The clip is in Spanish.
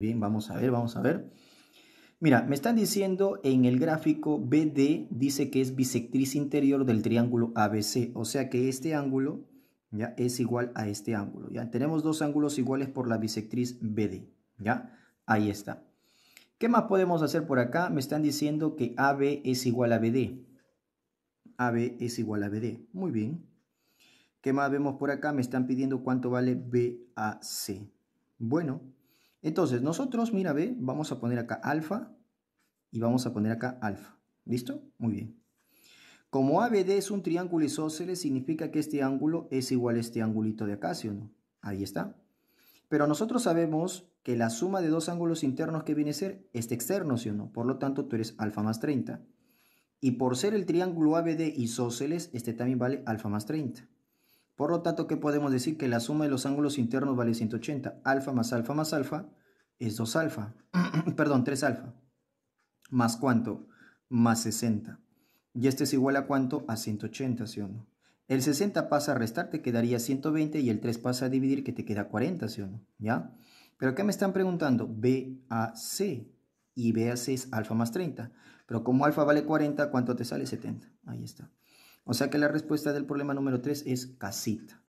Bien, vamos a ver, vamos a ver. Mira, me están diciendo en el gráfico BD dice que es bisectriz interior del triángulo ABC, o sea que este ángulo ya es igual a este ángulo, ya tenemos dos ángulos iguales por la bisectriz BD, ya ahí está. ¿Qué más podemos hacer por acá? Me están diciendo que AB es igual a BD. AB es igual a BD. Muy bien. ¿Qué más vemos por acá? Me están pidiendo cuánto vale BAC. Bueno, entonces, nosotros, mira, ve, vamos a poner acá alfa y vamos a poner acá alfa. ¿Listo? Muy bien. Como ABD es un triángulo isósceles, significa que este ángulo es igual a este angulito de acá, ¿sí o no? Ahí está. Pero nosotros sabemos que la suma de dos ángulos internos que viene a ser este externo, ¿sí o no? Por lo tanto, tú eres alfa más 30. Y por ser el triángulo ABD isósceles, este también vale alfa más 30. Por lo tanto, ¿qué podemos decir? Que la suma de los ángulos internos vale 180. Alfa más alfa más alfa es 2 alfa. Perdón, 3 alfa. ¿Más cuánto? Más 60. ¿Y este es igual a cuánto? A 180, ¿sí o no? El 60 pasa a restar, te quedaría 120 y el 3 pasa a dividir, que te queda 40, ¿sí o no? ¿Ya? Pero ¿qué me están preguntando BAC y BAC es alfa más 30. Pero como alfa vale 40, ¿cuánto te sale? 70. Ahí está. O sea que la respuesta del problema número 3 es casita.